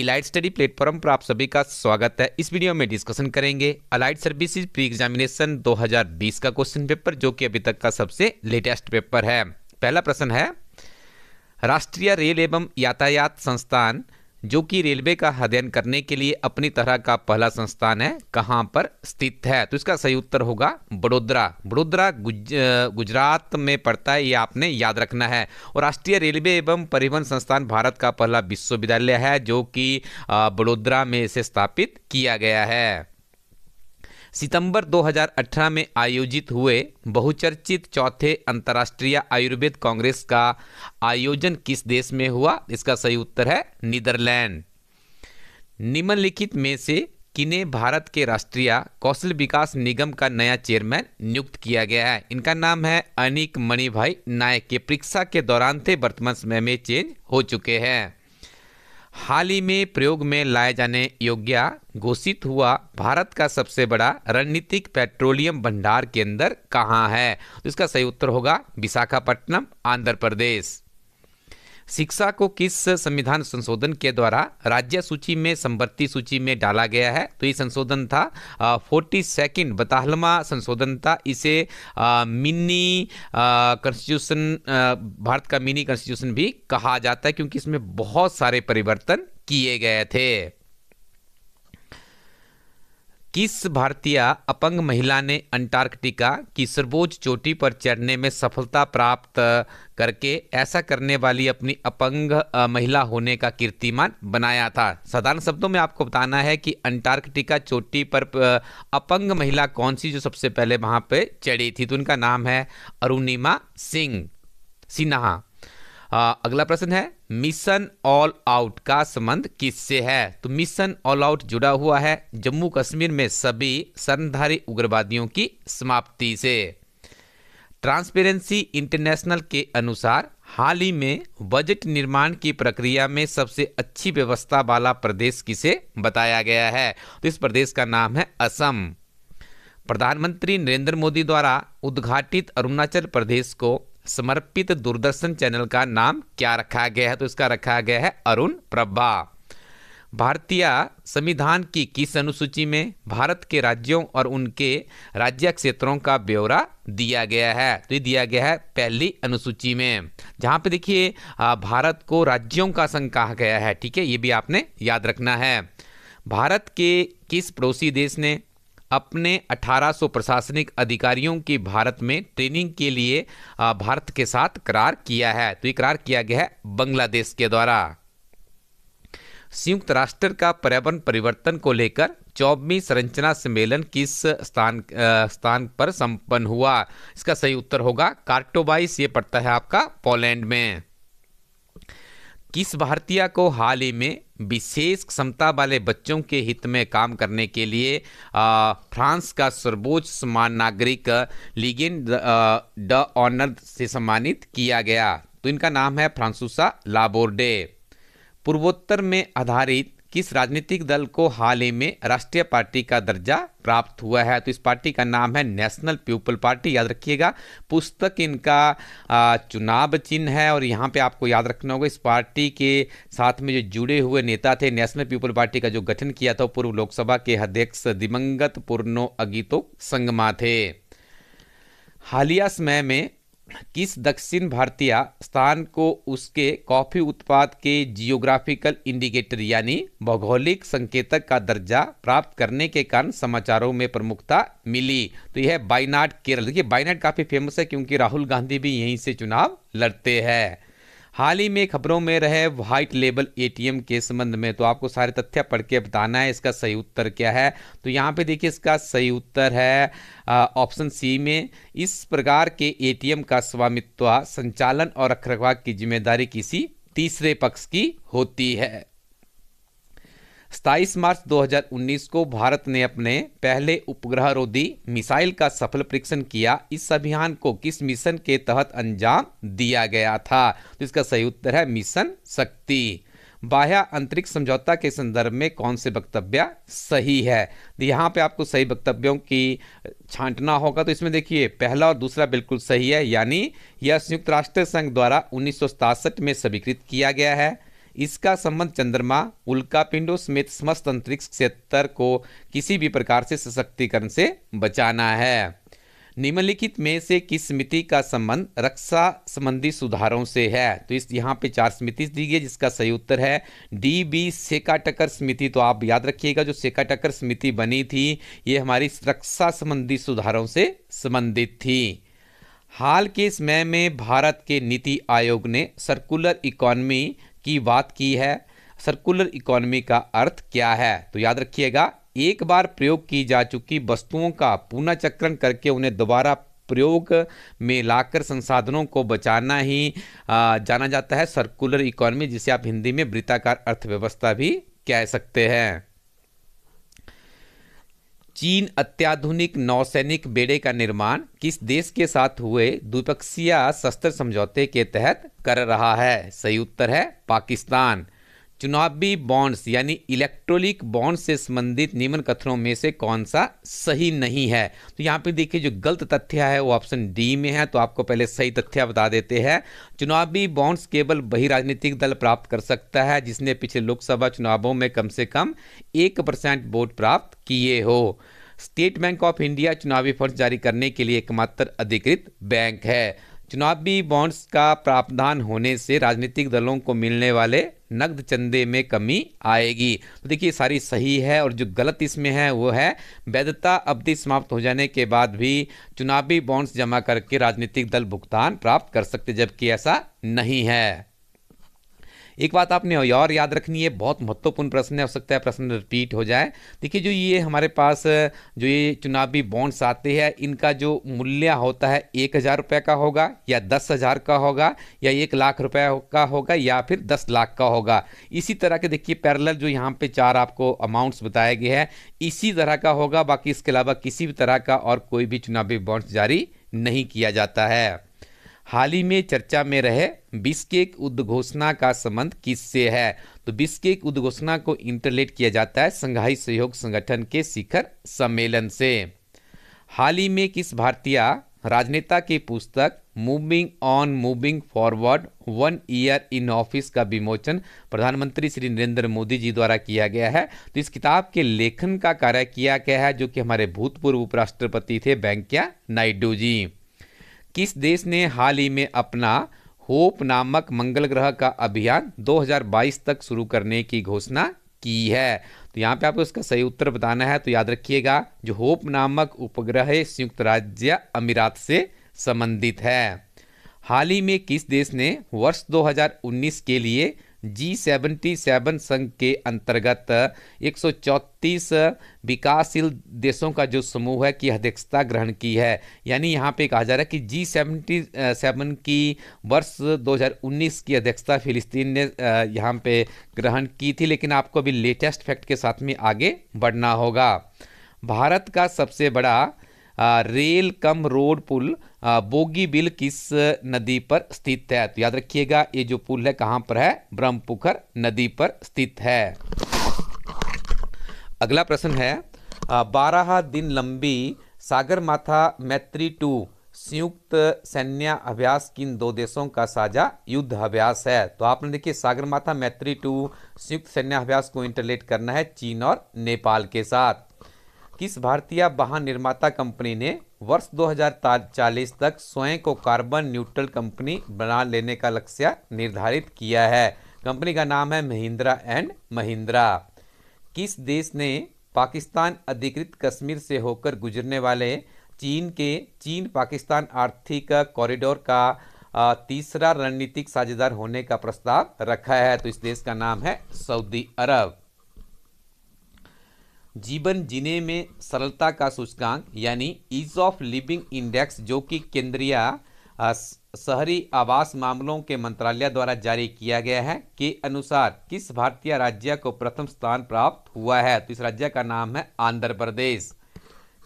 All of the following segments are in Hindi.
इलाइट स्टडी प्लेटफॉर्म पर आप सभी का स्वागत है इस वीडियो में डिस्कशन करेंगे अलाइट सर्विसेज प्री एग्जामिनेशन 2020 का क्वेश्चन पेपर जो कि अभी तक का सबसे लेटेस्ट पेपर है पहला प्रश्न है राष्ट्रीय रेल एवं यातायात संस्थान जो कि रेलवे का अध्ययन करने के लिए अपनी तरह का पहला संस्थान है कहाँ पर स्थित है तो इसका सही उत्तर होगा बड़ोदरा बड़ोदरा गुज, गुजरात में पड़ता है ये आपने याद रखना है और राष्ट्रीय रेलवे एवं परिवहन संस्थान भारत का पहला विश्वविद्यालय है जो कि बड़ोदरा में इसे स्थापित किया गया है सितंबर 2018 में आयोजित हुए बहुचर्चित चौथे अंतर्राष्ट्रीय आयुर्वेद कांग्रेस का आयोजन किस देश में हुआ इसका सही उत्तर है नीदरलैंड निम्नलिखित में से किन्हें भारत के राष्ट्रीय कौशल विकास निगम का नया चेयरमैन नियुक्त किया गया है इनका नाम है अनिक मणिभाई नायक के परीक्षा के दौरान थे वर्तमान समय में चेंज हो चुके हैं हाल ही में प्रयोग में लाए जाने योग्य घोषित हुआ भारत का सबसे बड़ा रणनीतिक पेट्रोलियम भंडार केंद्र कहाँ है तो इसका सही उत्तर होगा विशाखापट्टनम आंध्र प्रदेश शिक्षा को किस संविधान संशोधन के द्वारा राज्य सूची में संवर्ती सूची में डाला गया है तो ये संशोधन था फोर्टी सेकेंड बताहलमा संशोधन था इसे आ, मिनी कॉन्स्टिट्यूशन भारत का मिनी कॉन्स्टिट्यूशन भी कहा जाता है क्योंकि इसमें बहुत सारे परिवर्तन किए गए थे किस भारतीय अपंग महिला ने अंटार्कटिका की सर्वोच्च चोटी पर चढ़ने में सफलता प्राप्त करके ऐसा करने वाली अपनी अपंग महिला होने का कीर्तिमान बनाया था साधारण शब्दों में आपको बताना है कि अंटार्कटिका चोटी पर अपंग महिला कौन सी जो सबसे पहले वहाँ पे चढ़ी थी तो उनका नाम है अरुणिमा सिंह सिन्हा अगला प्रश्न है मिशन ऑल आउट का संबंध किससे है तो मिशन ऑल आउट जुड़ा हुआ है जम्मू कश्मीर में सभी सरधारी उग्रवादियों की समाप्ति से ट्रांसपेरेंसी इंटरनेशनल के अनुसार हाल ही में बजट निर्माण की प्रक्रिया में सबसे अच्छी व्यवस्था वाला प्रदेश किसे बताया गया है तो इस प्रदेश का नाम है असम प्रधानमंत्री नरेंद्र मोदी द्वारा उद्घाटित अरुणाचल प्रदेश को समर्पित दूरदर्शन चैनल का नाम क्या रखा गया है तो इसका रखा गया है अरुण प्रभा भारतीय संविधान की किस अनुसूची में भारत के राज्यों और उनके राज्य क्षेत्रों का ब्यौरा दिया गया है तो ये दिया गया है पहली अनुसूची में जहाँ पे देखिए भारत को राज्यों का संघ कहा गया है ठीक है ये भी आपने याद रखना है भारत के किस पड़ोसी देश ने अपने 1800 प्रशासनिक अधिकारियों की भारत में ट्रेनिंग के लिए भारत के साथ करार किया है तो ये करार किया गया है बांग्लादेश के द्वारा संयुक्त राष्ट्र का पर्यावरण परिवर्तन को लेकर चौबीस संरचना सम्मेलन किस स्थान आ, स्थान पर संपन्न हुआ इसका सही उत्तर होगा कार्टोबाइस ये पड़ता है आपका पोलैंड में किस भारतीय को हाल ही में विशेष क्षमता वाले बच्चों के हित में काम करने के लिए आ, फ्रांस का सर्वोच्च सम्मान नागरिक लीगिन द ऑनर से सम्मानित किया गया तो इनका नाम है फ्रांसूसा लाबोर्डे पूर्वोत्तर में आधारित किस राजनीतिक दल को हाल ही में राष्ट्रीय पार्टी का दर्जा प्राप्त हुआ है तो इस पार्टी का नाम है नेशनल पीपल पार्टी याद रखिएगा पुस्तक इनका चुनाव चिन्ह है और यहाँ पे आपको याद रखना होगा इस पार्टी के साथ में जो जुड़े हुए नेता थे नेशनल पीपल पार्टी का जो गठन किया था पूर्व लोकसभा के अध्यक्ष दिवंगत पूर्णो अगीतो संगमा थे हालिया समय में किस दक्षिण भारतीय स्थान को उसके कॉफ़ी उत्पाद के जियोग्राफिकल इंडिकेटर यानी भौगोलिक संकेतक का दर्जा प्राप्त करने के कारण समाचारों में प्रमुखता मिली तो यह बायनाड केरल देखिए बायनाड काफ़ी फेमस है क्योंकि राहुल गांधी भी यहीं से चुनाव लड़ते हैं हाल ही में खबरों में रहे व्हाइट लेबल एटीएम के संबंध में तो आपको सारे तथ्य पढ़ के बताना है इसका सही उत्तर क्या है तो यहाँ पे देखिए इसका सही उत्तर है ऑप्शन सी में इस प्रकार के एटीएम का स्वामित्व संचालन और रखरखाव की जिम्मेदारी किसी तीसरे पक्ष की होती है सताईस मार्च 2019 को भारत ने अपने पहले उपग्रह रोधी मिसाइल का सफल परीक्षण किया इस अभियान को किस मिशन के तहत अंजाम दिया गया था तो इसका सही उत्तर है मिशन शक्ति बाह्य अंतरिक्ष समझौता के संदर्भ में कौन से वक्तव्य सही है तो यहाँ पे आपको सही वक्तव्यों की छांटना होगा तो इसमें देखिए पहला और दूसरा बिल्कुल सही है यानी यह संयुक्त राष्ट्र संघ द्वारा उन्नीस में स्वीकृत किया गया है इसका संबंध चंद्रमा उल्का पिंडो समेत समस्त अंतरिक्ष क्षेत्र को किसी भी प्रकार से सशक्तिकरण से बचाना है निम्नलिखित में से किस समिति का संबंध रक्षा संबंधी सुधारों से है तो इस यहाँ पे चार समिति दी गई जिसका सही उत्तर है डी बी सेका टक्कर समिति तो आप याद रखिएगा जो सेका टक्कर समिति बनी थी ये हमारी रक्षा संबंधी सुधारों से संबंधित थी हाल के समय में भारत के नीति आयोग ने सर्कुलर इकोनॉमी की बात की है सर्कुलर इकोनॉमी का अर्थ क्या है तो याद रखिएगा एक बार प्रयोग की जा चुकी वस्तुओं का पुनः चक्रण करके उन्हें दोबारा प्रयोग में लाकर संसाधनों को बचाना ही आ, जाना जाता है सर्कुलर इकोनॉमी जिसे आप हिंदी में वृत्ताकार अर्थव्यवस्था भी कह सकते हैं चीन अत्याधुनिक नौसैनिक बेड़े का निर्माण किस देश के साथ हुए द्विपक्षीय शस्त्र समझौते के तहत कर रहा है सही उत्तर है पाकिस्तान चुनावी बॉन्ड्स यानी इलेक्ट्रोलिक बॉन्ड से संबंधित निम्न कथनों में से कौन सा सही नहीं है तो यहाँ पे देखिए जो गलत तथ्य है वो ऑप्शन डी में है तो आपको पहले सही तथ्य बता देते हैं चुनावी बॉन्ड्स केवल वही राजनीतिक दल प्राप्त कर सकता है जिसने पिछले लोकसभा चुनावों में कम से कम एक परसेंट वोट प्राप्त किए हो स्टेट बैंक ऑफ इंडिया चुनावी फंड जारी करने के लिए एकमात्र अधिकृत बैंक है चुनावी बॉन्ड्स का प्रावधान होने से राजनीतिक दलों को मिलने वाले नकद चंदे में कमी आएगी तो देखिए सारी सही है और जो गलत इसमें है वो है वैधता अवधि समाप्त हो जाने के बाद भी चुनावी बॉन्ड्स जमा करके राजनीतिक दल भुगतान प्राप्त कर सकते जबकि ऐसा नहीं है एक बात आपने और याद रखनी है बहुत महत्वपूर्ण प्रश्न है हो सकता है प्रश्न रिपीट हो जाए देखिए जो ये हमारे पास जो ये चुनावी बॉन्ड्स आते हैं इनका जो मूल्य होता है एक हज़ार रुपये का होगा या दस हज़ार का होगा या एक लाख रुपये का होगा या फिर दस लाख का होगा इसी तरह के देखिए पैरल जो यहाँ पे चार आपको अमाउंट्स बताए गए हैं इसी तरह का होगा बाकी इसके अलावा किसी भी तरह का और कोई भी चुनावी बॉन्ड्स जारी नहीं किया जाता है हाल ही में चर्चा में रहे बिस्केक उद्घोषणा का संबंध किससे है तो बिस्केक उद्घोषणा को इंटरलेट किया जाता है संघाई सहयोग संगठन के शिखर सम्मेलन से हाल ही में किस भारतीय राजनेता की पुस्तक moving on moving forward one year in office का विमोचन प्रधानमंत्री श्री नरेंद्र मोदी जी द्वारा किया गया है तो इस किताब के लेखन का कार्य किया गया है जो कि हमारे भूतपूर्व उपराष्ट्रपति थे वेंकैया नायडू जी किस देश ने हाल ही में अपना होप नामक मंगल ग्रह का अभियान 2022 तक शुरू करने की घोषणा की है तो यहाँ पे आपको इसका सही उत्तर बताना है तो याद रखिएगा जो होप नामक उपग्रह संयुक्त राज्य अमीरात से संबंधित है हाल ही में किस देश ने वर्ष 2019 के लिए जी सेवेंटी सेवन संघ के अंतर्गत एक सौ विकासशील देशों का जो समूह है की अध्यक्षता ग्रहण की है यानी यहाँ पे कहा जा रहा है कि जी सेवेंटी सेवन की वर्ष 2019 की अध्यक्षता फिलिस्तीन ने यहाँ पे ग्रहण की थी लेकिन आपको अभी लेटेस्ट फैक्ट के साथ में आगे बढ़ना होगा भारत का सबसे बड़ा रेल कम रोड पुल बोगी बिल किस नदी पर स्थित है तो याद रखिएगा ये जो पुल है कहां पर है ब्रह्मपुखर नदी पर स्थित है अगला प्रश्न है बारह दिन लंबी सागर माथा मैत्री टू संयुक्त सैन्य अभ्यास किन दो देशों का साझा युद्ध अभ्यास है तो आपने देखिए सागरमाथा मैत्री टू संयुक्त सैन्य अभ्यास को इंटरलेट करना है चीन और नेपाल के साथ किस भारतीय वाहन निर्माता कंपनी ने वर्ष 2040 तक स्वयं को कार्बन न्यूट्रल कंपनी बना लेने का लक्ष्य निर्धारित किया है कंपनी का नाम है महिंद्रा एंड महिंद्रा किस देश ने पाकिस्तान अधिकृत कश्मीर से होकर गुजरने वाले चीन के चीन पाकिस्तान आर्थिक कॉरिडोर का तीसरा रणनीतिक साझेदार होने का प्रस्ताव रखा है तो इस देश का नाम है सऊदी अरब जीवन जीने में सरलता का सूचकांक यानी ईज ऑफ लिविंग इंडेक्स जो कि केंद्रीय शहरी आवास मामलों के मंत्रालय द्वारा जारी किया गया है के अनुसार किस भारतीय राज्य को प्रथम स्थान प्राप्त हुआ है तो इस राज्य का नाम है आंध्र प्रदेश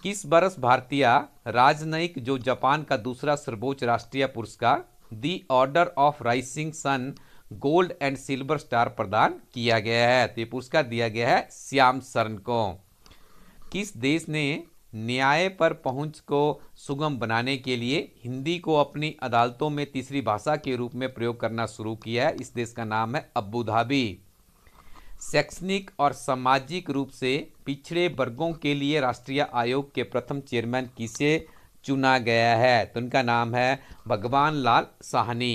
किस वर्ष भारतीय राजनयिक जो जापान का दूसरा सर्वोच्च राष्ट्रीय पुरस्कार the order of rising sun gold and silver star प्रदान किया गया है तो ये पुरस्कार दिया गया है श्याम सरन को किस देश ने न्याय पर पहुंच को सुगम बनाने के लिए हिंदी को अपनी अदालतों में तीसरी भाषा के रूप में प्रयोग करना शुरू किया है इस देश का नाम है अबू धाबी शैक्षणिक और सामाजिक रूप से पिछड़े वर्गों के लिए राष्ट्रीय आयोग के प्रथम चेयरमैन किसे चुना गया है तो उनका नाम है भगवान लाल साहनी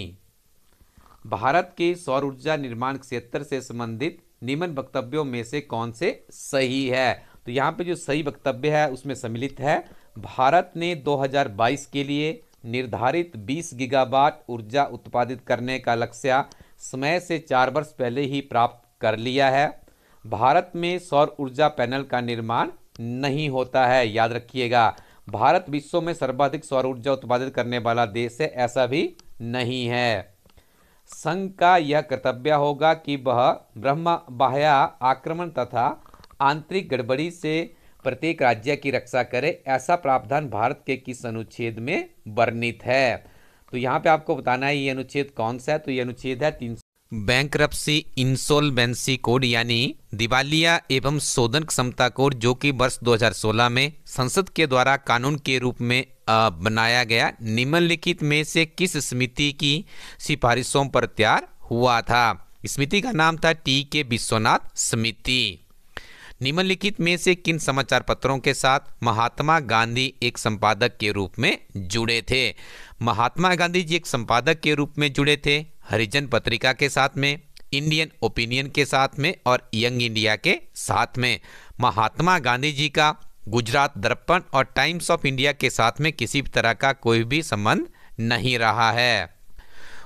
भारत के सौर ऊर्जा निर्माण क्षेत्र से संबंधित निम्न वक्तव्यों में से कौन से सही है तो यहाँ पे जो सही वक्तव्य है उसमें सम्मिलित है भारत ने 2022 के लिए निर्धारित 20 गीगावाट ऊर्जा उत्पादित करने का लक्ष्य समय से चार वर्ष पहले ही प्राप्त कर लिया है भारत में सौर ऊर्जा पैनल का निर्माण नहीं होता है याद रखिएगा भारत विश्व में सर्वाधिक सौर ऊर्जा उत्पादित करने वाला देश है ऐसा भी नहीं है संघ का यह कर्तव्य होगा कि वह ब्रह्म बाह्या आक्रमण तथा आंतरिक गड़बड़ी से प्रत्येक राज्य की रक्षा करे ऐसा प्रावधान भारत के किस अनुच्छेद में वर्णित है तो यहाँ पे आपको बताना है ये अनुच्छेद कौन सा है तो ये अनुच्छेद है तीन बैंक इंसोलवेंसी कोड यानी दिवालिया एवं शोधन क्षमता कोड जो कि वर्ष 2016 में संसद के द्वारा कानून के रूप में बनाया गया निम्नलिखित में से किस समिति की सिफारिशों पर तैयार हुआ था समिति का नाम था टी के विश्वनाथ समिति निम्नलिखित में से किन समाचार पत्रों के साथ महात्मा गांधी एक संपादक के रूप में जुड़े थे महात्मा गांधी जी एक संपादक के रूप में जुड़े थे हरिजन पत्रिका के साथ में इंडियन ओपिनियन के साथ में और यंग इंडिया के साथ में महात्मा गांधी जी का गुजरात दर्पण और टाइम्स ऑफ इंडिया के साथ में किसी भी तरह का कोई भी संबंध नहीं रहा है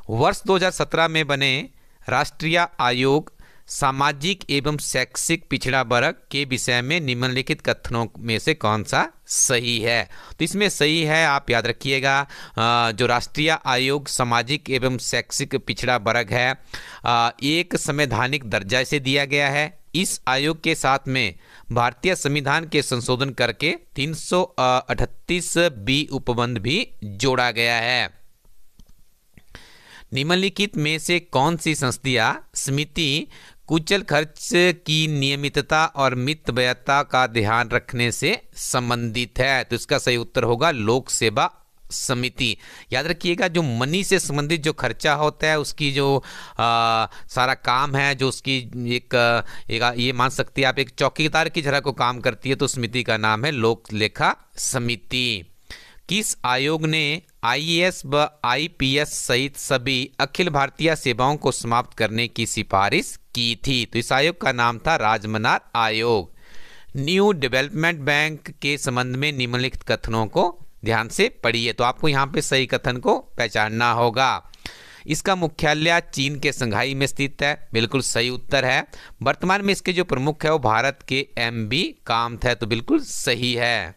वर्ष 2017 में बने राष्ट्रीय आयोग सामाजिक एवं शैक्षिक पिछड़ा वर्ग के विषय में निम्नलिखित कथनों में से कौन सा सही है तो इसमें सही है आप याद रखिएगा जो राष्ट्रीय आयोग सामाजिक एवं शैक्षिक पिछड़ा वर्ग है एक संवैधानिक दर्जा से दिया गया है इस आयोग के साथ में भारतीय संविधान के संशोधन करके तीन बी उपबंध भी जोड़ा गया है निम्नलिखित में से कौन सी संस्थिया समिति कुचल खर्च की नियमितता और मितव्यता का ध्यान रखने से संबंधित है तो इसका सही उत्तर होगा लोक सेवा समिति याद रखिएगा जो मनी से संबंधित जो खर्चा होता है उसकी जो आ, सारा काम है जो उसकी एक, एक ये मान सकती है आप एक चौकीदार की जरा को काम करती है तो समिति का नाम है लोक लेखा समिति किस आयोग ने आईएएस व आईपीएस सहित सभी अखिल भारतीय सेवाओं को समाप्त करने की सिफारिश की थी तो इस आयोग का नाम था राजमनार आयोग न्यू डेवलपमेंट बैंक के संबंध में निम्नलिखित कथनों को ध्यान से पढ़िए तो आपको यहाँ पे सही कथन को पहचानना होगा इसका मुख्यालय चीन के संघाई में स्थित है बिल्कुल सही उत्तर है वर्तमान में इसके जो प्रमुख है वो भारत के एम बी कामत है तो बिल्कुल सही है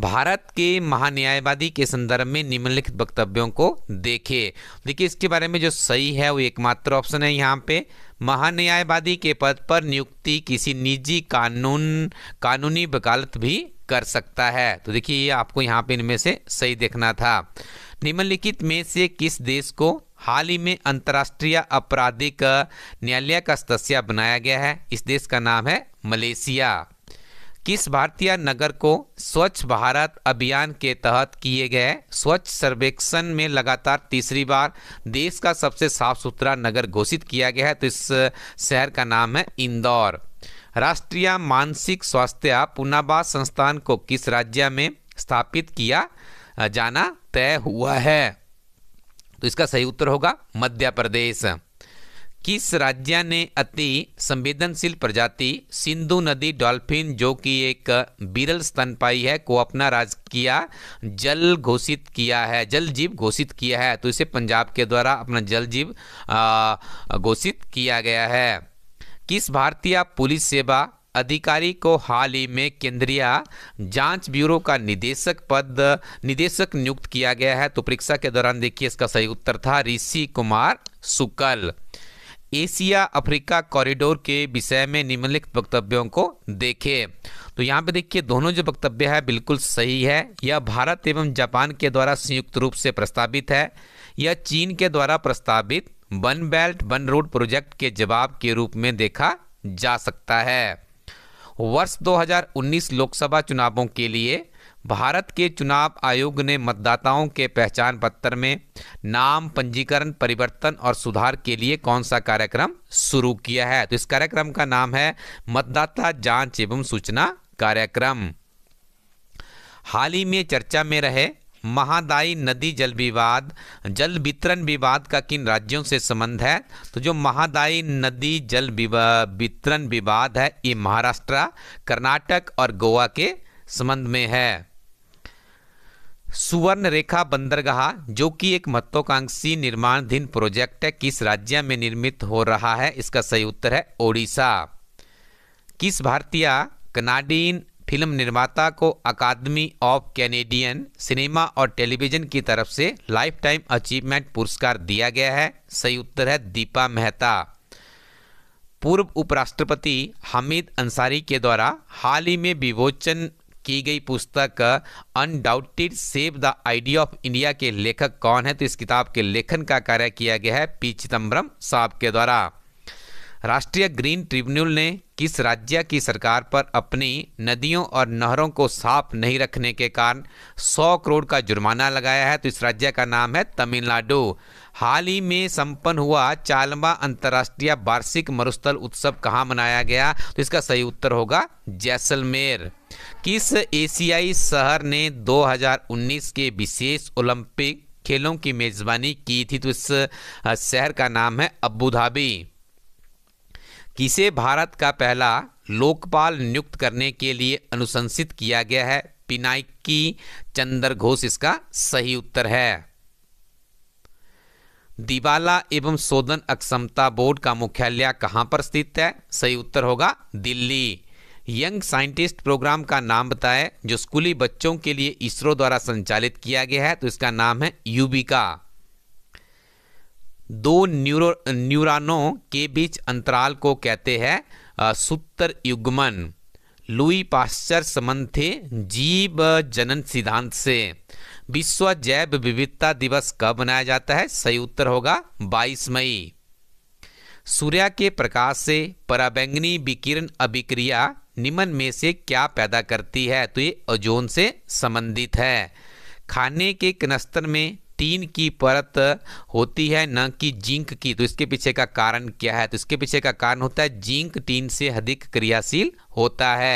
भारत के महान्यायवादी के संदर्भ में निम्नलिखित वक्तव्यों को देखे देखिए इसके बारे में जो सही है वो एकमात्र ऑप्शन है यहाँ पे महान्यायवादी के पद पर नियुक्ति किसी निजी कानून कानूनी वकालत भी कर सकता है तो देखिए ये आपको यहाँ पे इनमें से सही देखना था निम्नलिखित में से किस देश को हाल ही में अंतर्राष्ट्रीय आपराधिक न्यायालय का सदस्य बनाया गया है इस देश का नाम है मलेशिया किस भारतीय नगर को स्वच्छ भारत अभियान के तहत किए गए स्वच्छ सर्वेक्षण में लगातार तीसरी बार देश का सबसे साफ सुथरा नगर घोषित किया गया है तो इस शहर का नाम है इंदौर राष्ट्रीय मानसिक स्वास्थ्य पुनर्वास संस्थान को किस राज्य में स्थापित किया जाना तय हुआ है तो इसका सही उत्तर होगा मध्य प्रदेश किस राज्य ने अति संवेदनशील प्रजाति सिंधु नदी डॉल्फिन जो कि एक बिरल स्तनपाई है को अपना राजकीय जल घोषित किया है जल जीव घोषित किया है तो इसे पंजाब के द्वारा अपना जल जीव घोषित किया गया है किस भारतीय पुलिस सेवा अधिकारी को हाल ही में केंद्रीय जांच ब्यूरो का निदेशक पद निदेशक नियुक्त किया गया है तो परीक्षा के दौरान देखिए इसका सही उत्तर था ऋषि कुमार सुकल एशिया अफ्रीका कॉरिडोर के विषय में निम्नलिखित वक्तव्यों को देखें तो यहाँ पे देखिए दोनों जो वक्तव्य है बिल्कुल सही है यह भारत एवं जापान के द्वारा संयुक्त रूप से प्रस्तावित है यह चीन के द्वारा प्रस्तावित one belt one road project के जवाब के रूप में देखा जा सकता है वर्ष 2019 लोकसभा चुनावों के लिए भारत के चुनाव आयोग ने मतदाताओं के पहचान पत्र में नाम पंजीकरण परिवर्तन और सुधार के लिए कौन सा कार्यक्रम शुरू किया है तो इस कार्यक्रम का नाम है मतदाता जांच एवं सूचना कार्यक्रम हाल ही में चर्चा में रहे महादाई नदी जल विवाद जल वितरण विवाद का किन राज्यों से संबंध है तो जो महादाई नदी जल वितरण विवाद है ये महाराष्ट्र कर्नाटक और गोवा के संबंध में है सुवर्ण रेखा बंदरगाह जो कि एक महत्वाकांक्षी निर्माणाधीन प्रोजेक्ट है किस राज्य में निर्मित हो रहा है इसका सही उत्तर है ओडिशा किस भारतीय कनाडीन फिल्म निर्माता को अकादमी ऑफ कैनेडियन सिनेमा और टेलीविजन की तरफ से लाइफ टाइम अचीवमेंट पुरस्कार दिया गया है सही उत्तर है दीपा मेहता पूर्व उपराष्ट्रपति हमीद अंसारी के द्वारा हाल ही में विमोचन की गई पुस्तक undaunted save the idea of India के लेखक कौन है तो इस किताब के लेखन का कार्य किया गया है पी चिदम्बरम साहब के द्वारा राष्ट्रीय ग्रीन ट्रिब्यूनल ने किस राज्य की सरकार पर अपनी नदियों और नहरों को साफ नहीं रखने के कारण 100 करोड़ का जुर्माना लगाया है तो इस राज्य का नाम है तमिलनाडु हाल ही में संपन्न हुआ चालमा अंतर्राष्ट्रीय वार्षिक मरुस्थल उत्सव कहाँ मनाया गया तो इसका सही उत्तर होगा जैसलमेर किस एशियाई शहर ने 2019 के विशेष ओलंपिक खेलों की मेज़बानी की थी तो इस शहर का नाम है अबू धाबी किसे भारत का पहला लोकपाल नियुक्त करने के लिए अनुशंसित किया गया है पिनाइकी चंद्र घोष इसका सही उत्तर है दिवाला एवं शोधन अक्षमता बोर्ड का मुख्यालय कहां पर स्थित है सही उत्तर होगा दिल्ली यंग साइंटिस्ट प्रोग्राम का नाम बताएं जो स्कूली बच्चों के लिए इसरो द्वारा संचालित किया गया है तो इसका नाम है यूबिका दो न्यूरो न्यूरानों के बीच अंतराल को कहते हैं सूत्र युग्मन लुई पाश्चर संबंध थे जीव जनन सिद्धांत से विश्व जैव विविधता दिवस कब मनाया जाता है सही उत्तर होगा 22 मई सूर्य के प्रकाश से पराबैंगनी विकिरण अभिक्रिया निम्न में से क्या पैदा करती है तो ये ओजोन से संबंधित है खाने के कनस्तर में प्रोटीन की परत होती है न कि जिंक की तो इसके पीछे का कारण क्या है तो इसके पीछे का कारण होता है जिंक टीन से अधिक क्रियाशील होता है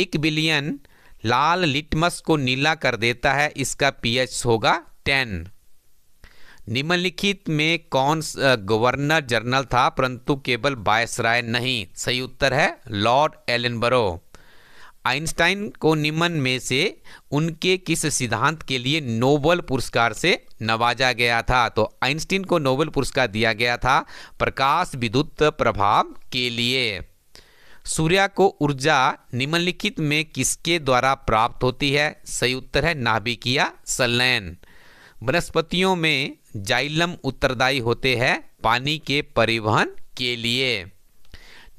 एक बिलियन लाल लिटमस को नीला कर देता है इसका पीएच होगा टेन निम्नलिखित में कौन गवर्नर जनरल था परंतु केवल बायसराय नहीं सही उत्तर है लॉर्ड एलनबरो आइंस्टाइन को निम्न में से उनके किस सिद्धांत के लिए नोबल पुरस्कार से नवाजा गया था तो आइंस्टीन को नोबल पुरस्कार दिया गया था प्रकाश विद्युत प्रभाव के लिए सूर्य को ऊर्जा निम्नलिखित में किसके द्वारा प्राप्त होती है सही उत्तर है नाभिकीय संलयन वनस्पतियों में जाइलम उत्तरदायी होते हैं पानी के परिवहन के लिए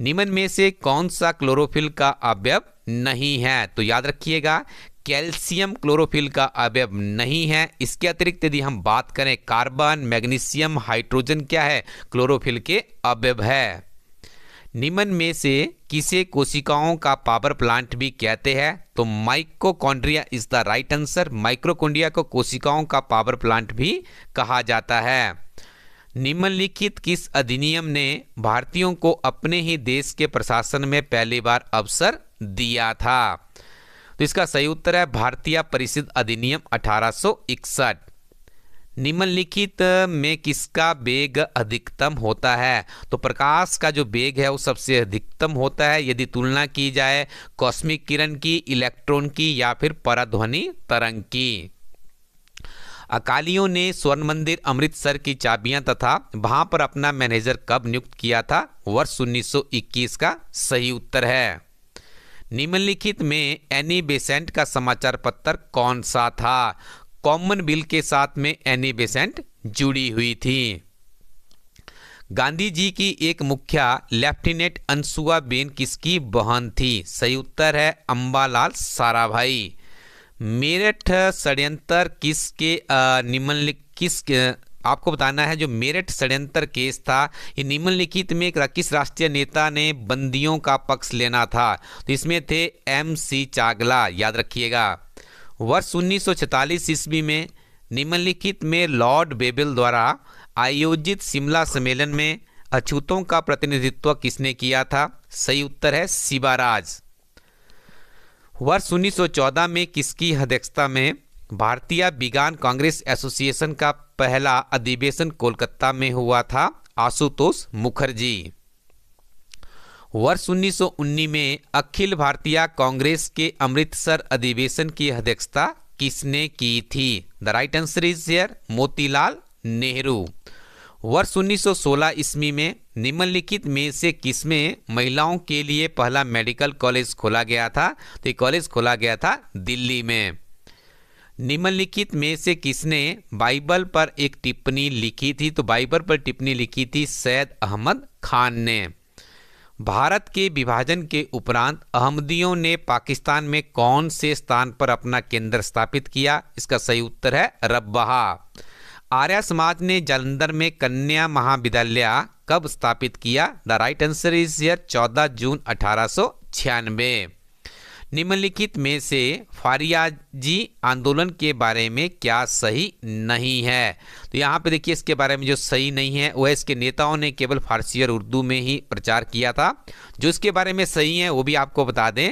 निम्न में से कौन सा क्लोरोफिल का अवयव नहीं है तो याद रखिएगा कैल्शियम क्लोरोफिल का अवयव नहीं है इसके अतिरिक्त यदि हम बात करें कार्बन मैग्नीशियम हाइड्रोजन क्या है क्लोरोफिल के अवयव है निम्न में से किसे कोशिकाओं का पावर प्लांट भी कहते हैं तो mitochondria is the right answer mitochondria को कोशिकाओं का पावर प्लांट भी कहा जाता है निम्नलिखित किस अधिनियम ने भारतीयों को अपने ही देश के प्रशासन में पहली बार अवसर दिया था तो इसका सही उत्तर है भारतीय परिषद अधिनियम अठारह निम्नलिखित में किसका वेग अधिकतम होता है तो प्रकाश का जो वेग है वो सबसे अधिकतम होता है यदि तुलना की जाए कॉस्मिक किरण की इलेक्ट्रॉन की या फिर परध्वनि तरंग की अकालियों ने स्वर्ण मंदिर अमृतसर की चाबियां तथा वहां पर अपना मैनेजर कब नियुक्त किया था वर्ष 1921 का सही उत्तर है निम्नलिखित में एनी बेसेंट का समाचार पत्र कौन सा था कॉमन बिल के साथ में एनी बेसेंट जुड़ी हुई थी गांधी जी की एक मुखिया लेफ्टिनेंट अंशुआ बेन किसकी बहन थी सही उत्तर है अंबालाल साराभाई मेरठ षड्यंत्र किसके निम्नलिख निम्नलिखित किस के, आपको बताना है जो मेरठ षड्यंत्र केस था ये निम्नलिखित में किस राष्ट्रीय नेता ने बंदियों का पक्ष लेना था तो इसमें थे एम सी चागला याद रखिएगा वर्ष 1946 ईस्वी में निम्नलिखित में लॉर्ड बेबल द्वारा आयोजित शिमला सम्मेलन में अछूतों का प्रतिनिधित्व किसने किया था सही उत्तर है शिवाराज वर्ष 1914 में किसकी अध्यक्षता में भारतीय विज्ञान कांग्रेस एसोसिएशन का पहला अधिवेशन कोलकाता में हुआ था आशुतोष मुखर्जी वर्ष 1919 में अखिल भारतीय कांग्रेस के अमृतसर अधिवेशन की अध्यक्षता किसने की थी the right answer is here Motilal Nehru वर्ष 1916 ईस्वी में निम्नलिखित में से किसमें महिलाओं के लिए पहला मेडिकल कॉलेज खोला गया था तो कॉलेज खोला गया था दिल्ली में निम्नलिखित में से किसने बाइबल पर एक टिप्पणी लिखी थी तो बाइबल पर टिप्पणी लिखी थी सैद अहमद खान ने भारत के विभाजन के उपरांत अहमदियों ने पाकिस्तान में कौन से स्थान पर अपना केंद्र स्थापित किया इसका सही उत्तर है रब्बहा आर्या समाज ने जालंधर में कन्या महाविद्यालय कब स्थापित किया the right answer is year चौदह जून अठारह निम्नलिखित में से फारियाजी आंदोलन के बारे में क्या सही नहीं है तो यहाँ पे देखिए इसके बारे में जो सही नहीं है वह इसके नेताओं ने केवल फारसी और उर्दू में ही प्रचार किया था जो इसके बारे में सही है वो भी आपको बता दें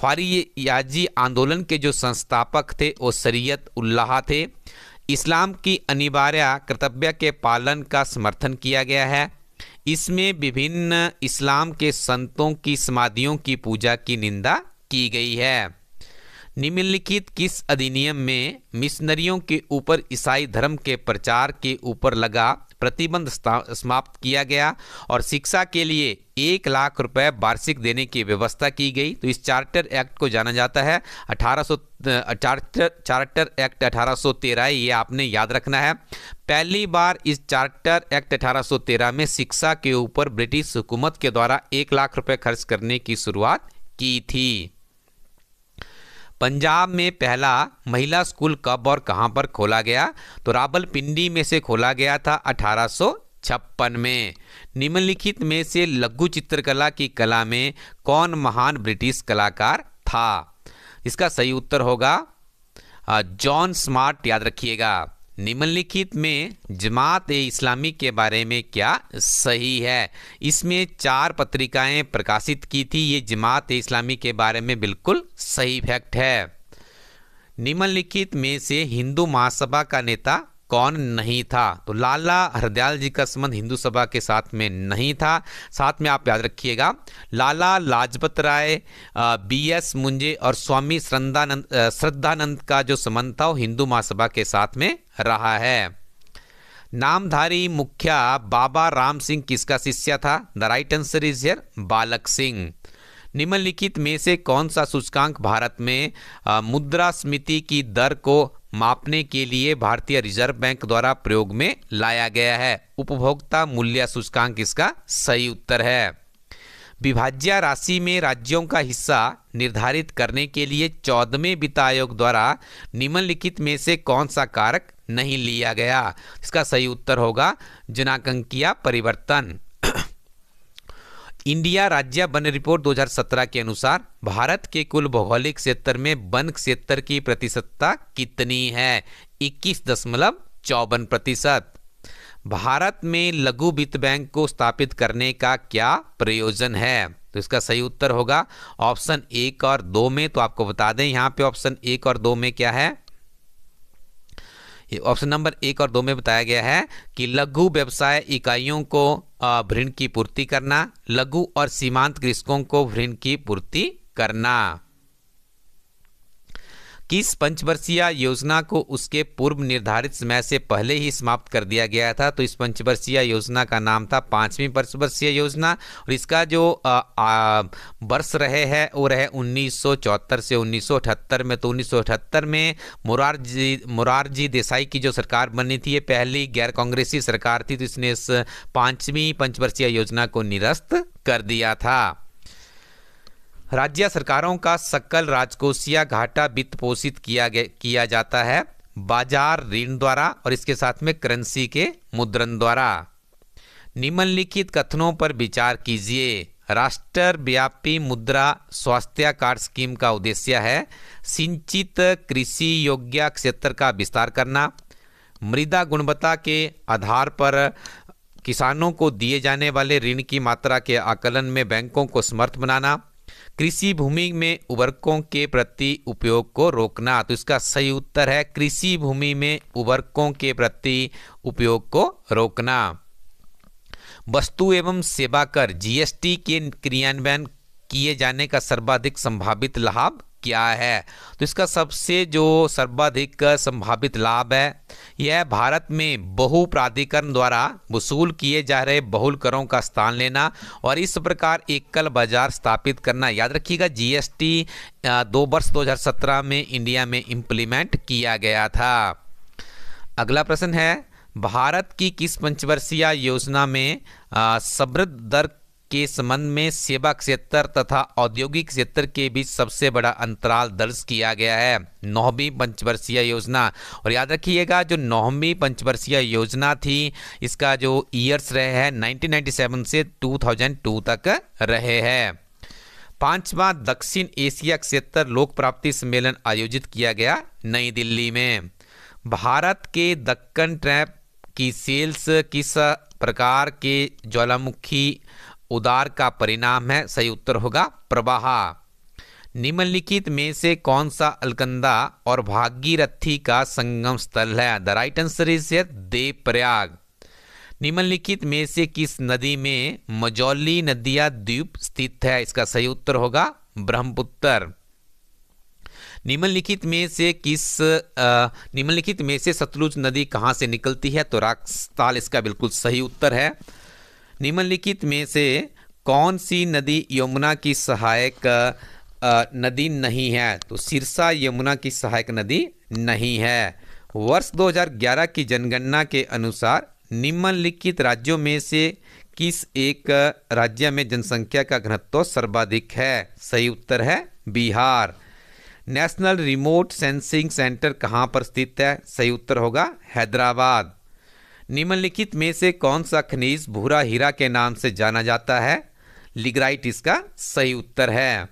फारियाजी आंदोलन के जो संस्थापक थे वो सरयत उल्लाह थे इस्लाम की अनिवार्य कर्तव्य के पालन का समर्थन किया गया है इसमें विभिन्न इस्लाम के संतों की समाधियों की पूजा की निंदा की गई है निम्नलिखित किस अधिनियम में मिशनरियों के ऊपर ईसाई धर्म के प्रचार के ऊपर लगा प्रतिबंध समाप्त किया गया और शिक्षा के लिए एक लाख रुपए वार्षिक देने की व्यवस्था की गई तो इस चार्टर एक्ट को जाना जाता है अठारह चार्टर चार्टर एक्ट अठारह ये आपने याद रखना है पहली बार इस चार्टर एक्ट 1813 में शिक्षा के ऊपर ब्रिटिश हुकूमत के द्वारा एक लाख रुपए खर्च करने की शुरुआत की थी पंजाब में पहला महिला स्कूल कब और कहां पर खोला गया तो रावलपिंडी में से खोला गया था अठारह छप्पन में निम्नलिखित में से लघु चित्रकला की कला में कौन महान ब्रिटिश कलाकार था इसका सही उत्तर होगा जॉन स्मार्ट याद रखिएगा निम्नलिखित में जमात ए इस्लामी के बारे में क्या सही है इसमें चार पत्रिकाएं प्रकाशित की थी ये जमात ए इस्लामी के बारे में बिल्कुल सही फैक्ट है निम्नलिखित में से हिंदू महासभा का नेता कौन नहीं था तो लाला हरदयाल जी का संबंध हिंदू सभा के साथ में नहीं था साथ में आप याद रखिएगा लाला लाजपत राय बी एस मुंजे और स्वामी श्रद्धानंद श्रद्धानंद का जो संबंध था वो हिंदू महासभा के साथ में रहा है नामधारी मुखिया बाबा राम सिंह किसका शिष्य था the right answer is here Balak Singh निम्नलिखित में से कौन सा सूचकांक भारत में मुद्रा मुद्रास्मिति की दर को मापने के लिए भारतीय रिजर्व बैंक द्वारा प्रयोग में लाया गया है उपभोक्ता मूल्य सूचकांक इसका सही उत्तर है विभाज्य राशि में राज्यों का हिस्सा निर्धारित करने के लिए चौदहवें वित्त आयोग द्वारा निम्नलिखित में से कौन सा कारक नहीं लिया गया इसका सही उत्तर होगा जनाकंकीय परिवर्तन इंडिया राज्य वन रिपोर्ट 2017 के अनुसार भारत के कुल भौगोलिक क्षेत्र में वन क्षेत्र की प्रतिशतता कितनी है इक्कीस दशमलव चौवन प्रतिशत भारत में लघु वित्त बैंक को स्थापित करने का क्या प्रयोजन है तो इसका सही उत्तर होगा ऑप्शन एक और दो में तो आपको बता दें यहाँ पे ऑप्शन एक और दो में क्या है ऑप्शन नंबर एक और दो में बताया गया है कि लघु व्यवसाय इकाइयों को ऋण की पूर्ति करना लघु और सीमांत कृषकों को ऋण की पूर्ति करना किस पंचवर्षीय योजना को उसके पूर्व निर्धारित समय से पहले ही समाप्त कर दिया गया था तो इस पंचवर्षीय योजना का नाम था पाँचवीं पंचवर्षीय योजना और इसका जो वर्ष रहे हैं वो रहे उन्नीस से उन्नीस में तो उन्नीस में मुरारजी मुरारजी देसाई की जो सरकार बनी थी ये पहली गैर कांग्रेसी सरकार थी तो इसने इस पाँचवीं पंचवर्षीय योजना को निरस्त कर दिया था राज्य सरकारों का सकल राजकोषीय घाटा वित्त पोषित किया किया जाता है बाजार ऋण द्वारा और इसके साथ में करेंसी के मुद्रण द्वारा निम्नलिखित कथनों पर विचार कीजिए राष्ट्रव्यापी मुद्रा स्वास्थ्य कार्ड स्कीम का उद्देश्य है सिंचित कृषि योग्य क्षेत्र का विस्तार करना मृदा गुणवत्ता के आधार पर किसानों को दिए जाने वाले ऋण की मात्रा के आकलन में बैंकों को समर्थ बनाना कृषि भूमि में उर्वरकों के प्रति उपयोग को रोकना तो इसका सही उत्तर है कृषि भूमि में उर्वरकों के प्रति उपयोग को रोकना वस्तु एवं सेवा कर जीएसटी के क्रियान्वयन किए जाने का सर्वाधिक संभावित लाभ क्या है तो इसका सबसे जो सर्वाधिक संभावित लाभ है यह भारत में बहु प्राधिकरण द्वारा वसूल किए जा रहे बहुल करों का स्थान लेना और इस प्रकार एकल बाजार स्थापित करना याद रखिएगा जीएसटी दो वर्ष 2017 में इंडिया में इम्प्लीमेंट किया गया था अगला प्रश्न है भारत की किस पंचवर्षीय योजना में समृद्ध दर के संबंध में सेवा क्षेत्र तथा औद्योगिक क्षेत्र के बीच सबसे बड़ा अंतराल दर्ज किया गया है नौवीं पंचवर्षीय योजना और याद रखिएगा जो नौवीं पंचवर्षीय योजना थी इसका जो ईयर्स रहे हैं 1997 से 2002 तक रहे हैं पांचवा दक्षिण एशिया क्षेत्र लोक प्राप्ति सम्मेलन आयोजित किया गया नई दिल्ली में भारत के दक्कन ट्रैप की सेल्स किस प्रकार के ज्वालामुखी उदार का परिणाम है सही उत्तर होगा प्रवाह निम्नलिखित में से कौन सा अलकंदा और भागीरथी का संगम स्थल है the right answer is Devprayag निम्नलिखित में से किस नदी में मजौली नदिया द्वीप स्थित है इसका सही उत्तर होगा ब्रह्मपुत्र निम्नलिखित में से किस निम्नलिखित में से सतलुज नदी कहां से निकलती है तो राक्षताल इसका बिल्कुल सही उत्तर है निम्नलिखित में से कौन सी नदी यमुना की सहायक नदी नहीं है तो सिरसा यमुना की सहायक नदी नहीं है वर्ष 2011 की जनगणना के अनुसार निम्नलिखित राज्यों में से किस एक राज्य में जनसंख्या का घनत्व सर्वाधिक है सही उत्तर है Bihar national remote sensing centre कहाँ पर स्थित है सही उत्तर होगा हैदराबाद निम्नलिखित में से कौन सा खनिज भूरा हीरा के नाम से जाना जाता है लिग्राइट इसका सही उत्तर है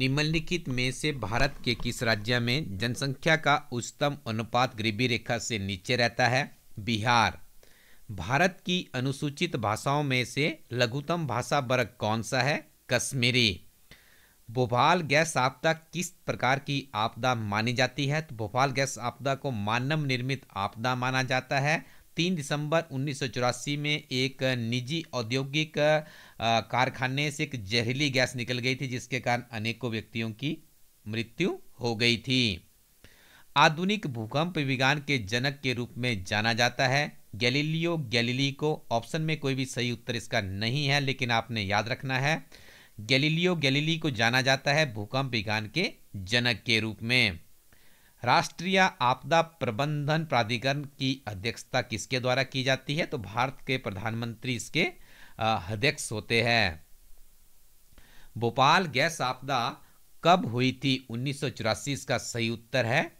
निम्नलिखित में से भारत के किस राज्य में जनसंख्या का उच्चतम अनुपात गरीबी रेखा से नीचे रहता है बिहार भारत की अनुसूचित भाषाओं में से लघुतम भाषा वर्ग कौन सा है कश्मीरी भोपाल गैस आपदा किस प्रकार की आपदा मानी जाती है तो भोपाल गैस आपदा को मानव निर्मित आपदा माना जाता है तीन दिसंबर उन्नीस में एक निजी औद्योगिक कारखाने से एक जहरीली गैस निकल गई थी जिसके कारण अनेकों व्यक्तियों की मृत्यु हो गई थी आधुनिक भूकंप विज्ञान के जनक के रूप में जाना जाता है गैलीलियो गैलीली को ऑप्शन में कोई भी सही उत्तर इसका नहीं है लेकिन आपने याद रखना है गैलीलियो गैलीली को जाना जाता है भूकंप विज्ञान के जनक के रूप में राष्ट्रीय आपदा प्रबंधन प्राधिकरण की अध्यक्षता किसके द्वारा की जाती है तो भारत के प्रधानमंत्री इसके अध्यक्ष होते हैं भोपाल गैस आपदा कब हुई थी उन्नीस इसका सही उत्तर है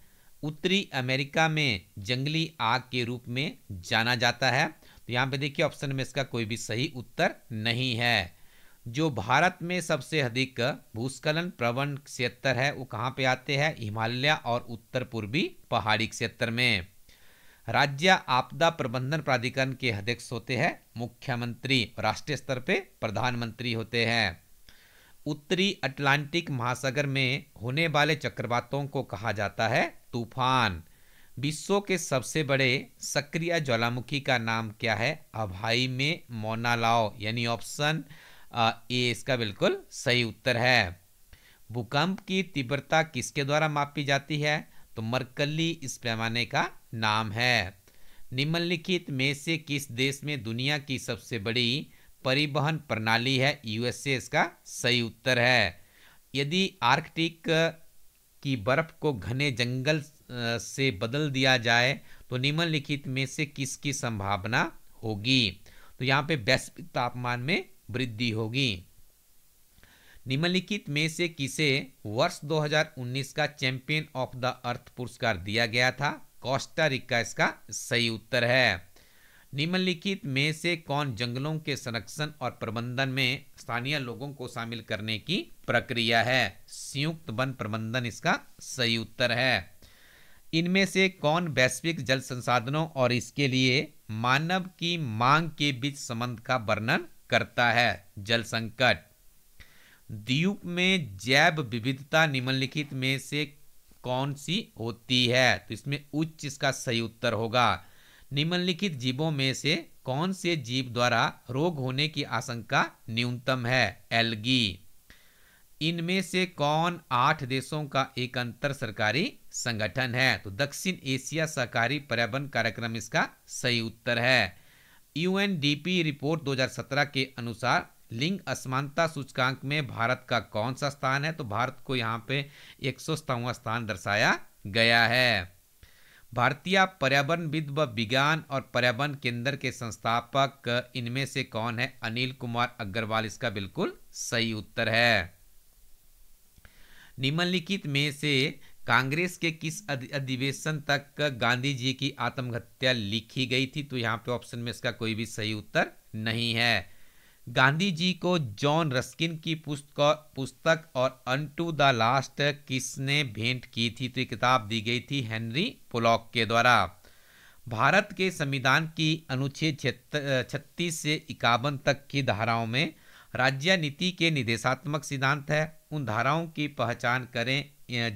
उत्तरी अमेरिका में जंगली आग के रूप में जाना जाता है तो यहाँ पे देखिए ऑप्शन में इसका कोई भी सही उत्तर नहीं है जो भारत में सबसे अधिक भूस्खलन प्रवण क्षेत्र है वो कहाँ पे आते हैं हिमालय और उत्तर पूर्वी पहाड़ी क्षेत्र में राज्य आपदा प्रबंधन प्राधिकरण के अध्यक्ष होते हैं मुख्यमंत्री राष्ट्रीय स्तर पे प्रधानमंत्री होते हैं उत्तरी अटलांटिक महासागर में होने वाले चक्रवातों को कहा जाता है तूफान विश्व के सबसे बड़े सक्रिय ज्वालामुखी का नाम क्या है अभाई में मोनालाओ यानी ऑप्शन ये इसका बिल्कुल सही उत्तर है भूकंप की तीव्रता किसके द्वारा मापी जाती है तो मरकली इस पैमाने का नाम है निम्नलिखित में से किस देश में दुनिया की सबसे बड़ी परिवहन प्रणाली है यूएसए इसका सही उत्तर है यदि आर्कटिक की बर्फ को घने जंगल से बदल दिया जाए तो निम्नलिखित में से किसकी संभावना होगी तो यहाँ पे वैश्विक तापमान में वृद्धि होगी निम्नलिखित में से किसे वर्ष 2019 का चैंपियन ऑफ द अर्थ पुरस्कार दिया गया था रिका इसका सही उत्तर है निम्नलिखित में से कौन जंगलों के संरक्षण और प्रबंधन में स्थानीय लोगों को शामिल करने की प्रक्रिया है संयुक्त वन प्रबंधन इसका सही उत्तर है इनमें से कौन वैश्विक जल संसाधनों और इसके लिए मानव की मांग के बीच संबंध का वर्णन करता है जल संकट द्वीप में जैव विविधता निम्नलिखित में से कौन सी होती है तो इसमें उच्च इसका सही उत्तर होगा निम्नलिखित जीवों में से कौन से जीव द्वारा रोग होने की आशंका न्यूनतम है एलगी इनमें से कौन आठ देशों का एक अंतर सरकारी संगठन है तो दक्षिण एशिया सहकारी पर्यावरण कार्यक्रम इसका सही उत्तर है यूएनडीपी रिपोर्ट 2017 के अनुसार लिंग असमानता सूचकांक में भारत का कौन सा स्थान है तो भारत को यहाँ पे एक स्थान दर्शाया गया है भारतीय विद व विज्ञान और पर्यावरण केंद्र के संस्थापक इनमें से कौन है अनिल कुमार अग्रवाल इसका बिल्कुल सही उत्तर है निम्नलिखित में से कांग्रेस के किस अधिवेशन तक गांधी जी की आत्महत्या लिखी गई थी तो यहाँ पे ऑप्शन में इसका कोई भी सही उत्तर नहीं है गांधी जी को जॉन रस्किन की पुस्तक और अन टू द लास्ट किसने भेंट की थी तो ये किताब दी गई थी हेनरी पोलॉक के द्वारा भारत के संविधान की अनुच्छेद छत्तीस से इक्यावन तक की धाराओं में राज्य नीति के निर्देशात्मक सिद्धांत है उन धाराओं की पहचान करें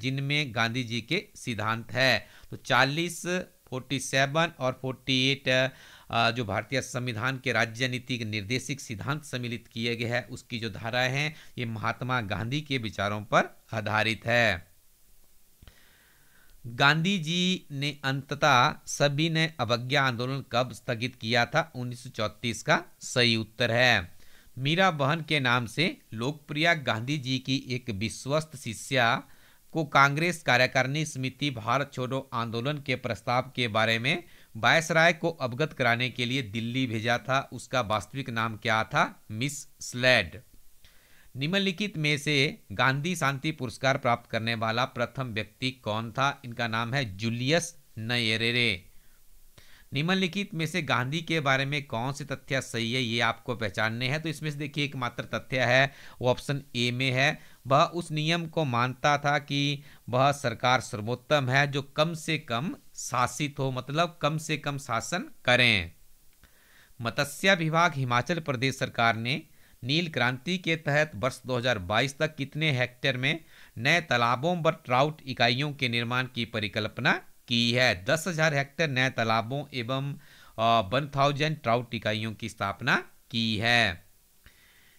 जिनमें गांधी जी के सिद्धांत है तो 40 47 और 48 जो भारतीय संविधान के राज्य नीति के निर्देशिक सिद्धांत सम्मिलित किए गए हैं उसकी जो धाराएं हैं ये महात्मा गांधी के विचारों पर आधारित है गांधी जी ने अंततः सभी ने अवज्ञा आंदोलन कब स्थगित किया था 1934 का सही उत्तर है मीरा बहन के नाम से लोकप्रिय गांधी जी की एक विश्वस्त शिष्या को कांग्रेस कार्यकारिणी समिति भारत छोड़ो आंदोलन के प्रस्ताव के बारे में बायसराय को अवगत कराने के लिए दिल्ली भेजा था उसका वास्तविक नाम क्या था मिस स्लैड निम्नलिखित में से गांधी शांति पुरस्कार प्राप्त करने वाला प्रथम व्यक्ति कौन था इनका नाम है जूलियस नयरेरे निम्नलिखित में से गांधी के बारे में कौन से तथ्य सही है ये आपको पहचानने हैं तो इसमें से देखिए एकमात्र तथ्य है वो ऑप्शन ए में है वह उस नियम को मानता था कि वह सरकार सर्वोत्तम है जो कम से कम शासित हो मतलब कम से कम शासन करें मत्स्य विभाग हिमाचल प्रदेश सरकार ने नील क्रांति के तहत वर्ष 2022 तक कितने हेक्टेयर में नए तालाबों व ट्राउट इकाइयों के निर्माण की परिकल्पना की है दस हजार हेक्टेयर नए तालाबों एवं वन थाउजेंड ट्राउट इकाइयों की स्थापना की है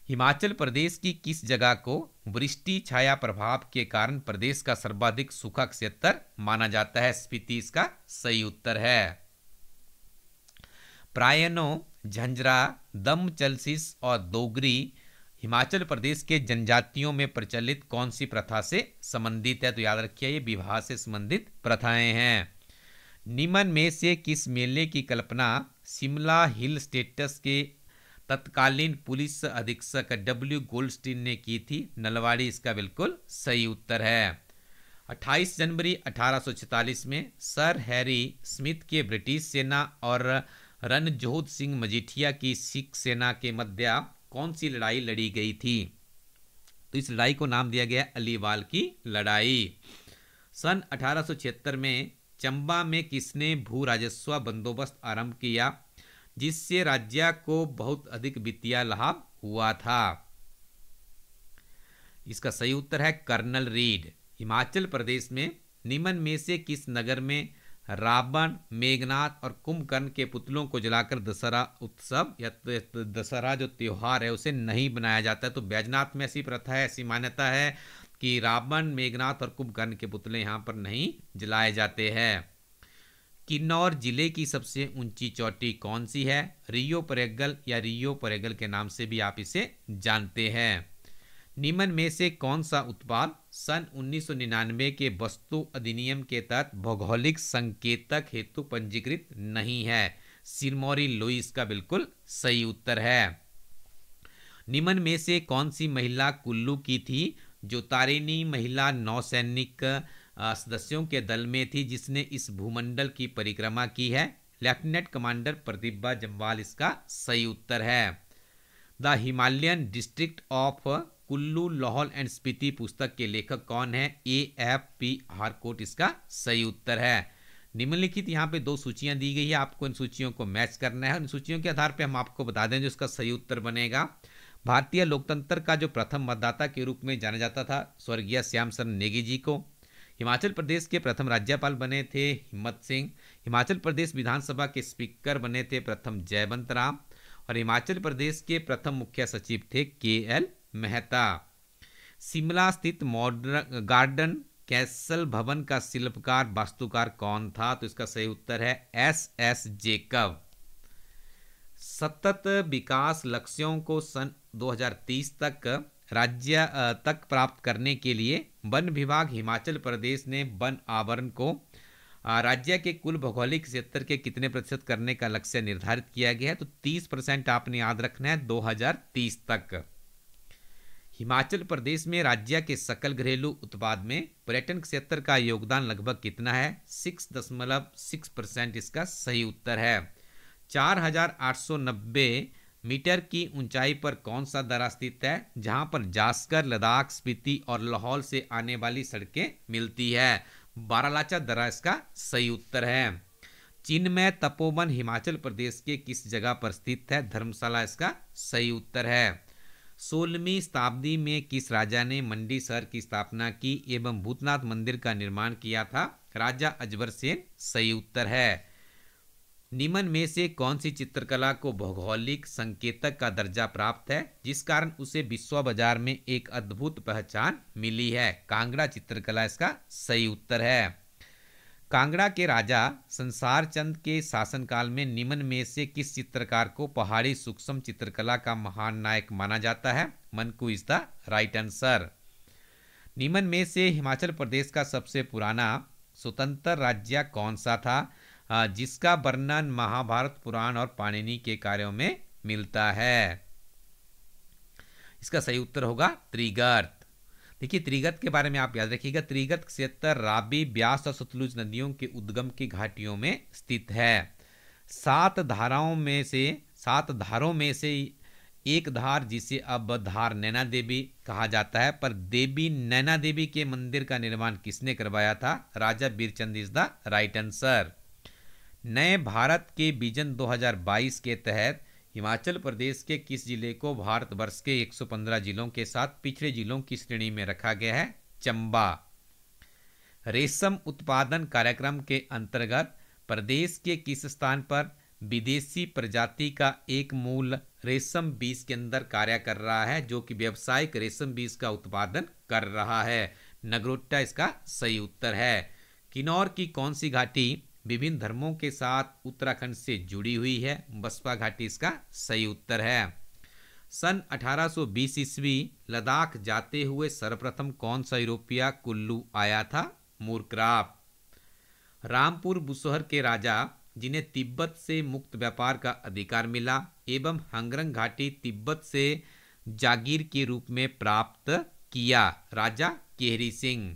हिमाचल प्रदेश की किस जगह को वृष्टि छाया प्रभाव के कारण प्रदेश का सर्वाधिक सूखा क्षेत्र माना जाता है स्पीति इसका सही उत्तर है प्रायनो झंझरा दम चलसिस और दोगरी हिमाचल प्रदेश के जनजातियों में प्रचलित कौन सी प्रथा से संबंधित है तो याद रखिए ये विवाह से संबंधित प्रथाएं हैं निमन में से किस मेले की कल्पना शिमला हिल स्टेटस के तत्कालीन पुलिस अधीक्षक डब्ल्यू गोल्डस्टीन ने की थी नलवाड़ी इसका बिल्कुल सही उत्तर है 28 जनवरी 1846 में सर हैरी स्मिथ के ब्रिटिश सेना और रणजोत सिंह मजीठिया की सिख सेना के मध्य कौन सी लड़ाई लड़ी गई थी तो इस लड़ाई को नाम दिया गया अलीवाल की लड़ाई सन अठारह में चंबा में किसने भू राजस्व बंदोबस्त आरंभ किया जिससे राज्य को बहुत अधिक वित्तीय लाभ हुआ था इसका सही उत्तर है कर्नल रीड हिमाचल प्रदेश में निमन में से किस नगर में रावण मेघनाथ और कुंभकर्ण के पुतलों को जलाकर दशहरा उत्सव या दशहरा जो त्यौहार है उसे नहीं बनाया जाता है तो बैजनाथ में ऐसी प्रथा है ऐसी मान्यता है कि रावण मेघनाथ और कुंभकर्ण के पुतले यहाँ पर नहीं जलाए जाते हैं किन्नौर जिले की सबसे ऊंची चोटी कौन सी है रियो परेगल या रियो परेगल के नाम से भी आप इसे जानते हैं निम्न में से कौन सा उत्पाद सन 1999 के वस्तु अधिनियम के तहत भौगोलिक संकेतक हेतु पंजीकृत नहीं है सिरमौरी लुइस का बिल्कुल सही उत्तर है निम्न में से कौन सी महिला कुल्लू की थी जो तारिणी महिला नौसैनिक सदस्यों के दल में थी जिसने इस भूमंडल की परिक्रमा की है लेफ्टिनेंट कमांडर प्रदीपा जम्वाल इसका सही उत्तर है the Himalayan district of Kullu Lahaul and Spiti पुस्तक के लेखक कौन है ए एफ पी हारकोट इसका सही उत्तर है निम्नलिखित यहाँ पे दो सूचियाँ दी गई है आपको इन सूचियों को मैच करना है उन सूचियों के आधार पे हम आपको बता दें जो इसका सही उत्तर बनेगा भारतीय लोकतंत्र का जो प्रथम मतदाता के रूप में जाना जाता था स्वर्गीय श्याम शरण नेगी जी को हिमाचल प्रदेश के प्रथम राज्यपाल बने थे हिम्मत सिंह हिमाचल प्रदेश विधानसभा के स्पीकर बने थे प्रथम जयवंत राम और हिमाचल प्रदेश के प्रथम मुख्य सचिव थे के एल मेहता शिमला स्थित मॉडर्न गार्डन कैसल भवन का शिल्पकार वास्तुकार कौन था तो इसका सही उत्तर है एस एस जेकब सतत विकास लक्ष्यों को सन 2030 तक राज्य तक प्राप्त करने के लिए वन विभाग हिमाचल प्रदेश ने वन आवरण को राज्य के कुल भौगोलिक क्षेत्र के कितने प्रतिशत करने का लक्ष्य निर्धारित किया गया है तो 30 परसेंट आपने याद रखना है 2030 तक हिमाचल प्रदेश में राज्य के सकल घरेलू उत्पाद में पर्यटन क्षेत्र का योगदान लगभग कितना है 6.6 परसेंट इसका सही उत्तर है नब्बे मीटर की ऊंचाई पर कौन सा दरा स्थित है जहां पर जास्कर लद्दाख स्पीति और लाहौल से आने वाली सड़कें मिलती है बारालाचा दरा इसका सही उत्तर है चीन में तपोवन हिमाचल प्रदेश के किस जगह पर स्थित है धर्मशाला इसका सही उत्तर है सोलहवीं शताब्दी में किस राजा ने मंडी शहर की स्थापना की एवं भूतनाथ मंदिर का निर्माण किया था राजा अजबर सेन सही उत्तर है निमन में से कौन सी चित्रकला को भौगोलिक संकेतक का दर्जा प्राप्त है जिस कारण उसे विश्व बाजार में एक अद्भुत पहचान मिली है कांगड़ा चित्रकला इसका सही उत्तर है कांगड़ा के राजा संसार चंद के शासनकाल में निमन में से किस चित्रकार को पहाड़ी सूक्ष्म चित्रकला का महान नायक माना जाता है Manku is the right answer निमन में से हिमाचल प्रदेश का सबसे पुराना स्वतंत्र राज्य कौन सा था जिसका वर्णन महाभारत पुराण और पाणिनि के कार्यों में मिलता है इसका सही उत्तर होगा त्रिगर्त देखिए त्रिगत के बारे में आप याद रखिएगा त्रिगत क्षेत्र राबी ब्यास और सतलुज नदियों के उद्गम की घाटियों में स्थित है सात धाराओं में से सात धारों में से एक धार जिसे अब धार नैना देवी कहा जाता है पर देवी नैना देवी के मंदिर का निर्माण किसने करवाया था Raja Birchand is the right answer नए भारत के विजन 2022 के तहत हिमाचल प्रदेश के किस जिले को भारत वर्ष के 115 जिलों के साथ पिछड़े जिलों की श्रेणी में रखा गया है चंबा रेशम उत्पादन कार्यक्रम के अंतर्गत प्रदेश के किस स्थान पर विदेशी प्रजाति का एक मूल रेशम बीज के अंदर कार्य कर रहा है जो कि व्यावसायिक रेशम बीज का उत्पादन कर रहा है नगरोटा इसका सही उत्तर है किन्नौर की कौन सी घाटी विभिन्न धर्मों के साथ उत्तराखंड से जुड़ी हुई है बसपा घाटी इसका सही उत्तर है सन 1820 ईस्वी लद्दाख जाते हुए सर्वप्रथम कौन सा यूरोपिया कुल्लू आया था मूरक्राप रामपुर बुसहर के राजा जिन्हें तिब्बत से मुक्त व्यापार का अधिकार मिला एवं हंगरंग घाटी तिब्बत से जागीर के रूप में प्राप्त किया राजा केहरी सिंह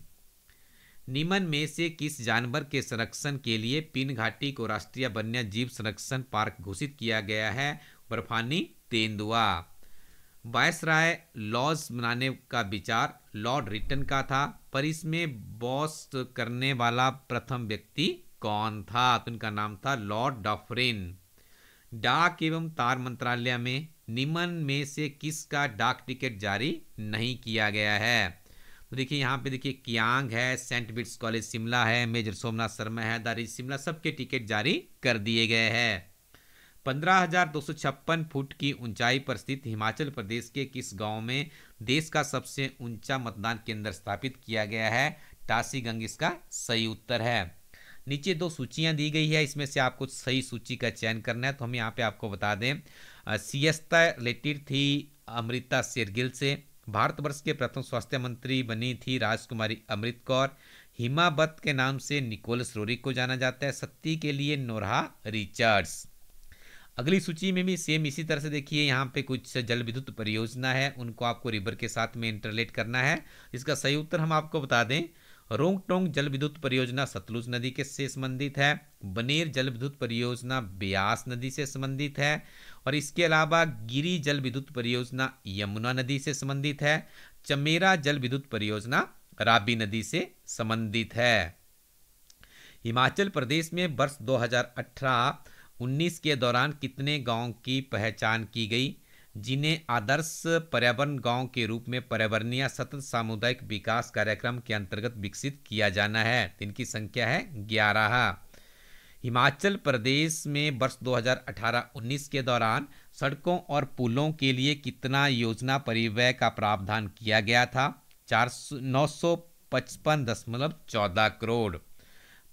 निमन में से किस जानवर के संरक्षण के लिए पिन घाटी को राष्ट्रीय वन्य जीव संरक्षण पार्क घोषित किया गया है बर्फानी तेंदुआ वायसराय लॉज बनाने का विचार लॉर्ड रिटन का था पर इसमें बॉस करने वाला प्रथम व्यक्ति कौन था तो उनका नाम था लॉर्ड डॉफरिन डाक एवं तार मंत्रालय में निमन में से किसका डाक टिकट जारी नहीं किया गया है तो देखिए यहाँ पे देखिए कियांग है सेंट बिट्स कॉलेज शिमला है मेजर सोमनाथ शर्मा है दारी शिमला सबके टिकट जारी कर दिए गए हैं पंद्रह हजार दो सौ छप्पन फुट की ऊंचाई पर स्थित हिमाचल प्रदेश के किस गांव में देश का सबसे ऊंचा मतदान केंद्र स्थापित किया गया है गंग इसका सही उत्तर है नीचे दो सूचियां दी गई है इसमें से आपको सही सूची का चयन करना है तो हम यहाँ पे आपको बता दें सीएसता रिलेटेड थी अमृता शेरगिल से भारतवर्ष के प्रथम स्वास्थ्य मंत्री बनी थी राजकुमारी अमृत कौर हिमाबत के नाम से निकोलस रोरिक को जाना जाता है सत्ती के लिए नोरहा रिचर्ड्स अगली सूची में भी सेम इसी तरह से देखिए यहाँ पे कुछ जल विद्युत परियोजना है उनको आपको रिवर के साथ में इंटरलेट करना है इसका सही उत्तर हम आपको बता दें रोंगटोंग जल विद्युत परियोजना सतलुज नदी के से संबंधित है बनेर जल विद्युत परियोजना ब्यास नदी से संबंधित है और इसके अलावा गिरी जल विद्युत परियोजना यमुना नदी से संबंधित है चमेरा जल विद्युत परियोजना राबी नदी से संबंधित है हिमाचल प्रदेश में वर्ष 2018-19 के दौरान कितने गांव की पहचान की गई जिन्हें आदर्श पर्यावरण गांव के रूप में पर्यावरणीय सतत सामुदायिक विकास कार्यक्रम के अंतर्गत विकसित किया जाना है इनकी संख्या है ग्यारह हिमाचल प्रदेश में वर्ष 2018-19 के दौरान सड़कों और पुलों के लिए कितना योजना परिव्यय का प्रावधान किया गया था चार नौ सौ पचपन दशमलव चौदह करोड़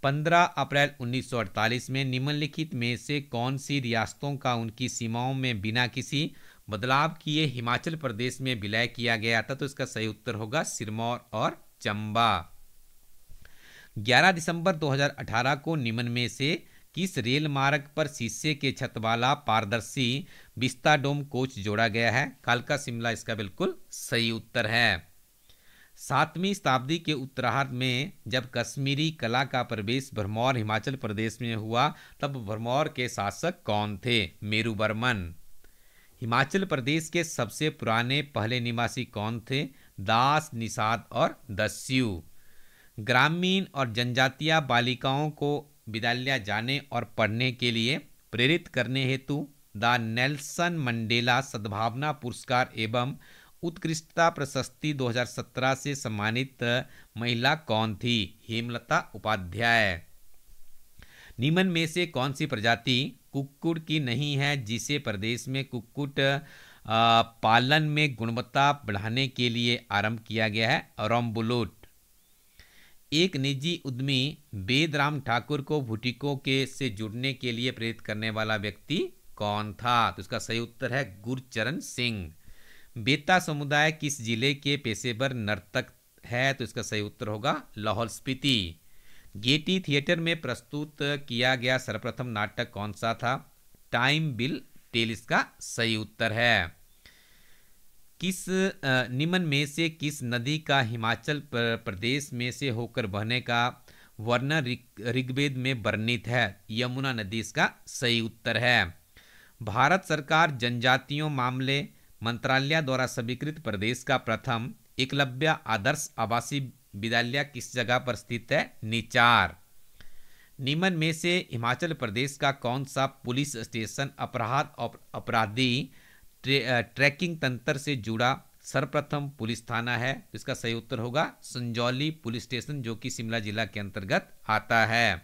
15 अप्रैल 1948 में निम्नलिखित में से कौन सी रियासतों का उनकी सीमाओं में बिना किसी बदलाव किए हिमाचल प्रदेश में विलय किया गया था तो इसका सही उत्तर होगा सिरमौर और चंबा 11 दिसंबर 2018 को निम्न में से किस रेल मार्ग पर शीशे के छत वाला पारदर्शी बिस्ताडोम डोम कोच जोड़ा गया है कालका शिमला इसका बिल्कुल सही उत्तर है सातवीं शताब्दी के उत्तरार्ध में जब कश्मीरी कला का प्रवेश भरमौर हिमाचल प्रदेश में हुआ तब भरमौर के शासक कौन थे मेरू बर्मन हिमाचल प्रदेश के सबसे पुराने पहले निवासी कौन थे दास निषाद और दस्यु ग्रामीण और जनजातीय बालिकाओं को विद्यालय जाने और पढ़ने के लिए प्रेरित करने हेतु द नेल्सन मंडेला सद्भावना पुरस्कार एवं उत्कृष्टता प्रशस्ति 2017 से सम्मानित महिला कौन थी हेमलता उपाध्याय निम्न में से कौन सी प्रजाति कुक्कुट की नहीं है जिसे प्रदेश में कुक्कुट पालन में गुणवत्ता बढ़ाने के लिए आरंभ किया गया है रोम्बुलोट एक निजी उद्यमी वेदराम ठाकुर को भुटिको के से जुड़ने के लिए प्रेरित करने वाला व्यक्ति कौन था तो इसका सही उत्तर है गुरचरण सिंह बेता समुदाय किस जिले के पेशेवर नर्तक है तो इसका सही उत्तर होगा लाहौल स्पीति गेटी थिएटर में प्रस्तुत किया गया सर्वप्रथम नाटक कौन सा था टाइम बिल टेल इसका सही उत्तर है किस निमन में से किस नदी का हिमाचल प्रदेश में से होकर बहने का वर्णन ऋग्वेद में वर्णित है यमुना नदी इसका सही उत्तर है भारत सरकार जनजातियों मामले मंत्रालय द्वारा स्वीकृत प्रदेश का प्रथम एकलव्य आदर्श आवासीय विद्यालय किस जगह पर स्थित है निचार निमन में से हिमाचल प्रदेश का कौन सा पुलिस स्टेशन अपराध अपराधी ट्रे, ट्रैकिंग तंत्र से जुड़ा सर्वप्रथम पुलिस थाना है इसका सही उत्तर होगा संजौली पुलिस स्टेशन जो कि शिमला जिला के अंतर्गत आता है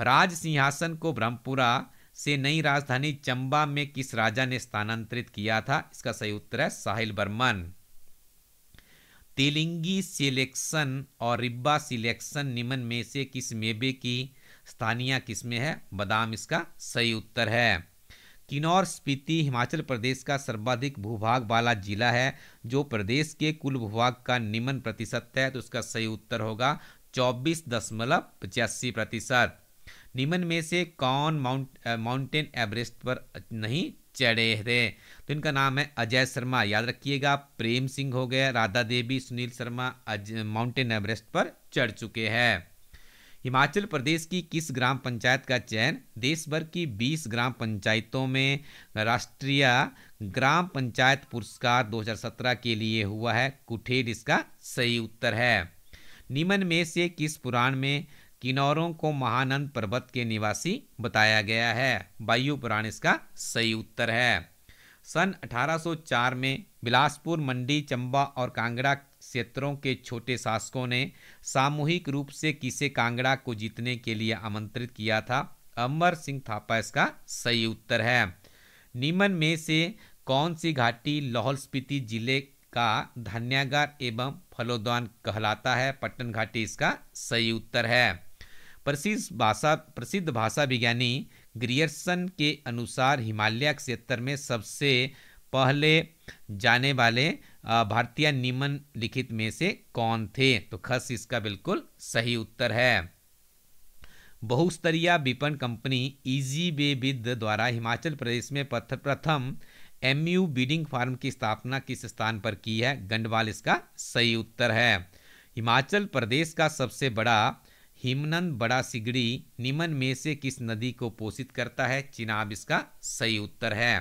राज सिंहासन को ब्रह्मपुरा से नई राजधानी चंबा में किस राजा ने स्थानांतरित किया था इसका सही उत्तर है साहिल बर्मन तेलिंगी सिलेक्शन और रिब्बा सिलेक्शन निम्न में से किस मेवे की स्थानीय किस्में है बादाम इसका सही उत्तर है किन्नौर स्पीति हिमाचल प्रदेश का सर्वाधिक भूभाग वाला जिला है जो प्रदेश के कुल भूभाग का निम्न प्रतिशत है तो उसका सही उत्तर होगा चौबीस दशमलव पचासी प्रतिशत निम्न में से कौन माउंट माउंटेन एवरेस्ट पर नहीं चढ़े थे तो इनका नाम है अजय शर्मा याद रखिएगा प्रेम सिंह हो गया राधा देवी सुनील शर्मा माउंटेन एवरेस्ट पर चढ़ चुके हैं हिमाचल प्रदेश की किस ग्राम पंचायत का चयन देश भर की 20 ग्राम पंचायतों में राष्ट्रीय ग्राम पंचायत पुरस्कार 2017 के लिए हुआ है कुठेर इसका सही उत्तर है निमन में से किस पुराण में किन्नौरों को महानंद पर्वत के निवासी बताया गया है वायु पुराण इसका सही उत्तर है सन 1804 में बिलासपुर मंडी चंबा और कांगड़ा क्षेत्रों के छोटे शासकों ने सामूहिक रूप से किसे कांगड़ा को जीतने के लिए आमंत्रित किया था अमर सिंह थापा इसका सही उत्तर है नीमन में से कौन सी घाटी लाहौल स्पीति जिले का धन्यागार एवं फलोद्वान कहलाता है पट्टन घाटी इसका सही उत्तर है प्रसिद्ध भाषा प्रसिद्ध भाषा विज्ञानी ग्रियर्सन के अनुसार हिमालय क्षेत्र में सबसे पहले जाने वाले भारतीय निम्न लिखित में से कौन थे तो खस इसका बिल्कुल सही उत्तर है बहुस्तरीय विपणन कंपनी इजी बे विद द्वारा हिमाचल प्रदेश में प्रथम एम यू बीडिंग फार्म की स्थापना किस स्थान पर की है गंडवाल इसका सही उत्तर है हिमाचल प्रदेश का सबसे बड़ा हिमनंद बड़ा सिगड़ी निमन में से किस नदी को पोषित करता है चिनाब इसका सही उत्तर है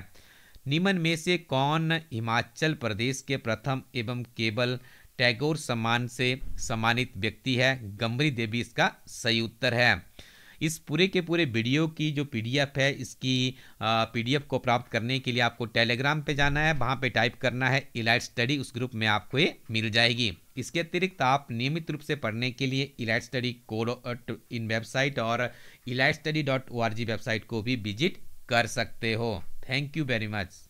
निमन में से कौन हिमाचल प्रदेश के प्रथम एवं केवल टैगोर सम्मान से सम्मानित व्यक्ति है गंभरी देवी इसका सही उत्तर है इस पूरे के पूरे वीडियो की जो पीडीएफ है इसकी पीडीएफ को प्राप्त करने के लिए आपको टेलीग्राम पे जाना है वहाँ पे टाइप करना है इलाइट स्टडी उस ग्रुप में आपको ये मिल जाएगी इसके अतिरिक्त आप नियमित रूप से पढ़ने के लिए elite study code in website और elite study dot o website को भी विजिट कर सकते हो थैंक यू वेरी मच